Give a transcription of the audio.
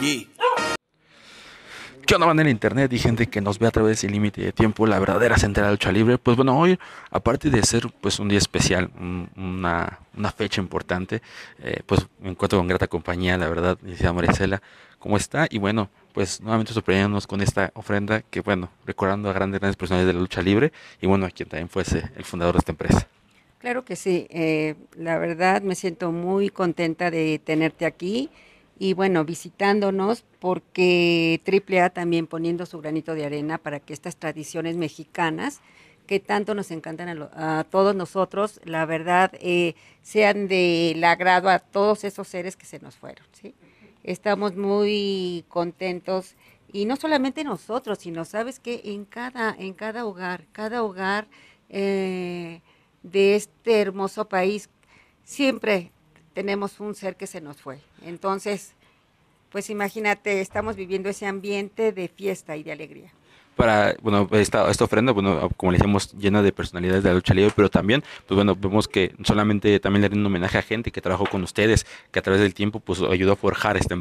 Yo ¿Qué van en el internet y gente que nos ve a través del límite de tiempo, la verdadera central de lucha libre? Pues bueno, hoy, aparte de ser pues un día especial, una, una, fecha importante, eh, pues me encuentro con grata compañía, la verdad, dice Maricela, ¿cómo está? Y bueno, pues nuevamente sorprendiéndonos con esta ofrenda que, bueno, recordando a grandes, grandes personajes de la lucha libre y bueno, a quien también fuese el fundador de esta empresa. Claro que sí, eh, la verdad me siento muy contenta de tenerte aquí y bueno, visitándonos porque AAA también poniendo su granito de arena para que estas tradiciones mexicanas que tanto nos encantan a, todos nosotros, la verdad, eh, sean del agrado a todos esos seres que se nos fueron. ¿sí? Estamos muy contentos y no solamente nosotros, sino sabes que en cada, en cada hogar, cada hogar eh, de este hermoso país, siempre tenemos un ser que se nos fue. Entonces, pues imagínate, estamos viviendo ese ambiente de fiesta y de alegría. Para, bueno, esta, esta ofrenda, bueno, como le decíamos, llena de personalidades de la lucha libre, pero también, pues bueno, vemos que solamente también le un homenaje a gente que trabajó con ustedes, que a través del tiempo, pues ayudó a forjar este